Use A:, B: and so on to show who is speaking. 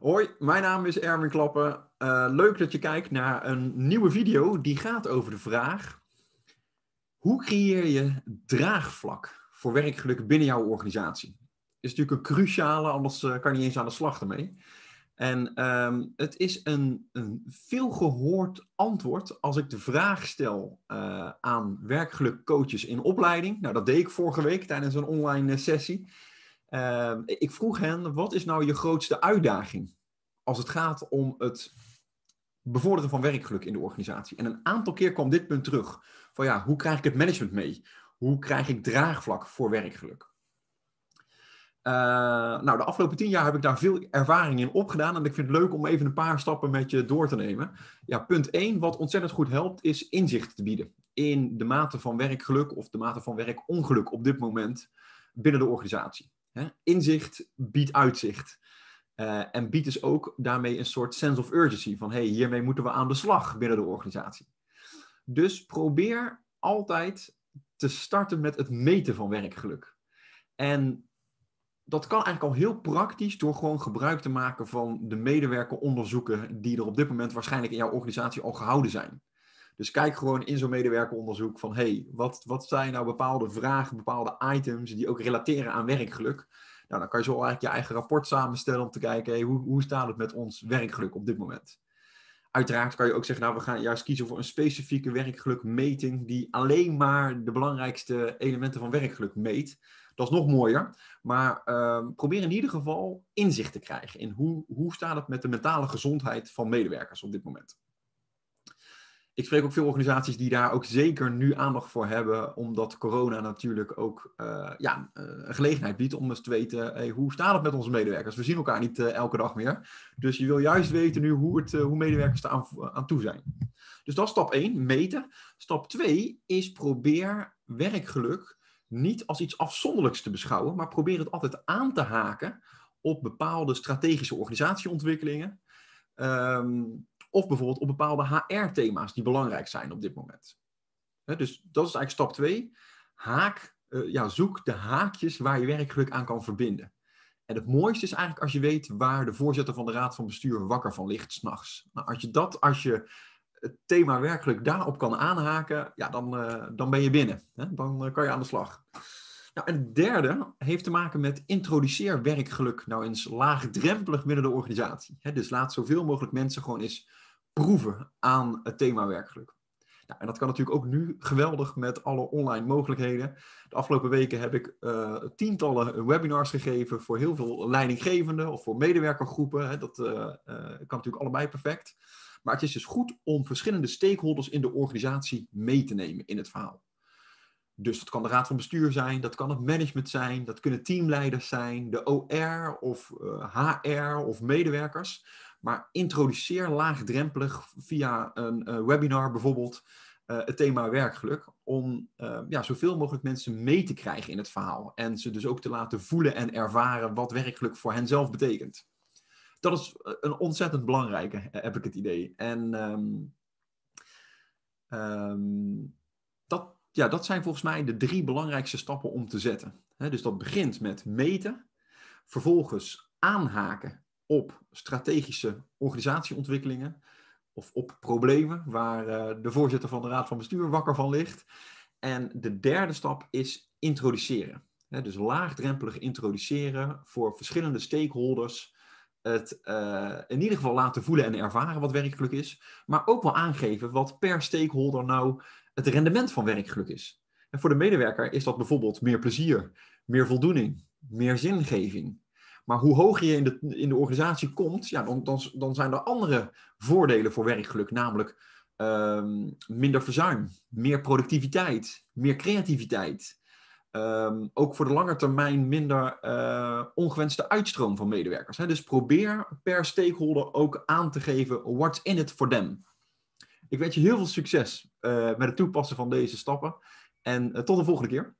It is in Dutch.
A: Hoi, mijn naam is Erwin Klappen. Eh, leuk dat je kijkt naar een nieuwe video die gaat over de vraag: hoe creëer je draagvlak voor werkgeluk binnen jouw organisatie? Is natuurlijk een cruciale, anders eh, kan je niet eens aan de slag ermee. En ehm, het is een, een veelgehoord antwoord als ik de vraag stel eh, aan werkgelukcoaches in opleiding. Nou, dat deed ik vorige week tijdens een online sessie. Ehm, ik vroeg hen, wat is nou je grootste uitdaging als het gaat om het bevorderen van werkgeluk in de organisatie? En een aantal keer kwam dit punt terug. Van ja, hoe krijg ik het management mee? Hoe krijg ik draagvlak voor werkgeluk? Eh, nou, de afgelopen tien jaar heb ik daar veel ervaring in opgedaan. En ik vind het leuk om even een paar stappen met je door te nemen. Ja, punt één wat ontzettend goed helpt, is inzicht te bieden. In de mate van werkgeluk of de mate van werkongeluk op dit moment binnen de organisatie. Inzicht biedt uitzicht. Eh, en biedt dus ook daarmee een soort sense of urgency van hey, hiermee moeten we aan de slag binnen de organisatie. Dus probeer altijd te starten met het meten van werkgeluk. En dat kan eigenlijk al heel praktisch door gewoon gebruik te maken van de medewerkeronderzoeken die er op dit moment waarschijnlijk in jouw organisatie al gehouden zijn. Dus kijk gewoon in zo'n medewerkeronderzoek van, hey, wat, wat zijn nou bepaalde vragen, bepaalde items die ook relateren aan werkgeluk? Nou, dan kan je zo eigenlijk je eigen rapport samenstellen om te kijken, hey, hoe, hoe staat het met ons werkgeluk op dit moment? Uiteraard kan je ook zeggen, nou, we gaan juist kiezen voor een specifieke werkgelukmeting die alleen maar de belangrijkste elementen van werkgeluk meet. Dat is nog mooier, maar ehm, probeer in ieder geval inzicht te krijgen in hoe, hoe staat het met de mentale gezondheid van medewerkers op dit moment ik spreek ook veel organisaties die daar ook zeker nu aandacht voor hebben, omdat corona natuurlijk ook eh, ja, eh, een gelegenheid biedt om eens te weten hey, hoe staat het met onze medewerkers. We zien elkaar niet eh, elke dag meer. Dus je wil juist weten nu hoe, het, hoe medewerkers er aan, aan, toe zijn. Dus dat is stap 1, meten. Stap 2 is probeer werkgeluk niet als iets afzonderlijks te beschouwen, maar probeer het altijd aan te haken op bepaalde strategische organisatieontwikkelingen. Um, of bijvoorbeeld op bepaalde HR-thema's die belangrijk zijn op dit moment. dus dat is eigenlijk stap 2. Haak, eh, ja, zoek de haakjes waar je werkelijk aan kan verbinden. En het mooiste is eigenlijk als je weet waar de voorzitter van de raad van bestuur wakker van ligt s'nachts. Nou, als je dat, als je het thema werkelijk daarop kan aanhaken, ja, dan, eh, dan ben je binnen. dan eh, kan je aan de slag. Nou, en het derde heeft te maken met introduceer werkgeluk nou eens laagdrempelig binnen de organisatie. dus laat zoveel mogelijk mensen gewoon eens proeven aan het thema werkgeluk. Nou, en dat kan natuurlijk ook nu geweldig met alle online mogelijkheden. De afgelopen weken heb ik eh, tientallen webinars gegeven voor heel veel leidinggevenden of voor medewerkergroepen. dat eh, eh, kan natuurlijk allebei perfect. Maar het is dus goed om verschillende stakeholders in de organisatie mee te nemen in het verhaal. Dus dat kan de raad van bestuur zijn, dat kan het management zijn, dat kunnen teamleiders zijn, de OR of HR eh, of medewerkers. Maar introduceer laagdrempelig via een eh, webinar bijvoorbeeld eh, het thema werkgeluk. Om ja, zoveel mogelijk mensen mee te krijgen in het verhaal. En ze dus ook te laten voelen en ervaren wat werkgeluk voor henzelf betekent. Dat is een ontzettend belangrijke, heb ik het idee. En ehm, ehm, dat, ja, dat zijn volgens mij de drie belangrijkste stappen om te zetten. dus dat begint met meten, vervolgens aanhaken op strategische organisatieontwikkelingen of op problemen waar eh, de voorzitter van de raad van bestuur wakker van ligt. En de derde stap is introduceren. dus laagdrempelig introduceren voor verschillende stakeholders. Het eh, in ieder geval laten voelen en ervaren wat werkelijk is, maar ook wel aangeven wat per stakeholder nou het rendement van werkgeluk is. En voor de medewerker is dat bijvoorbeeld meer plezier, meer voldoening, meer zingeving. Maar hoe hoger je in de, in de organisatie komt, ja, dan, dan, dan zijn er andere voordelen voor werkgeluk, namelijk ehm, minder verzuim, meer productiviteit, meer creativiteit. Ehm, ook voor de lange termijn minder eh, ongewenste uitstroom van medewerkers. Hè? Dus probeer per stakeholder ook aan te geven what's in it for them. Ik wens je heel veel succes eh, met het toepassen van deze stappen. En eh, tot de volgende keer.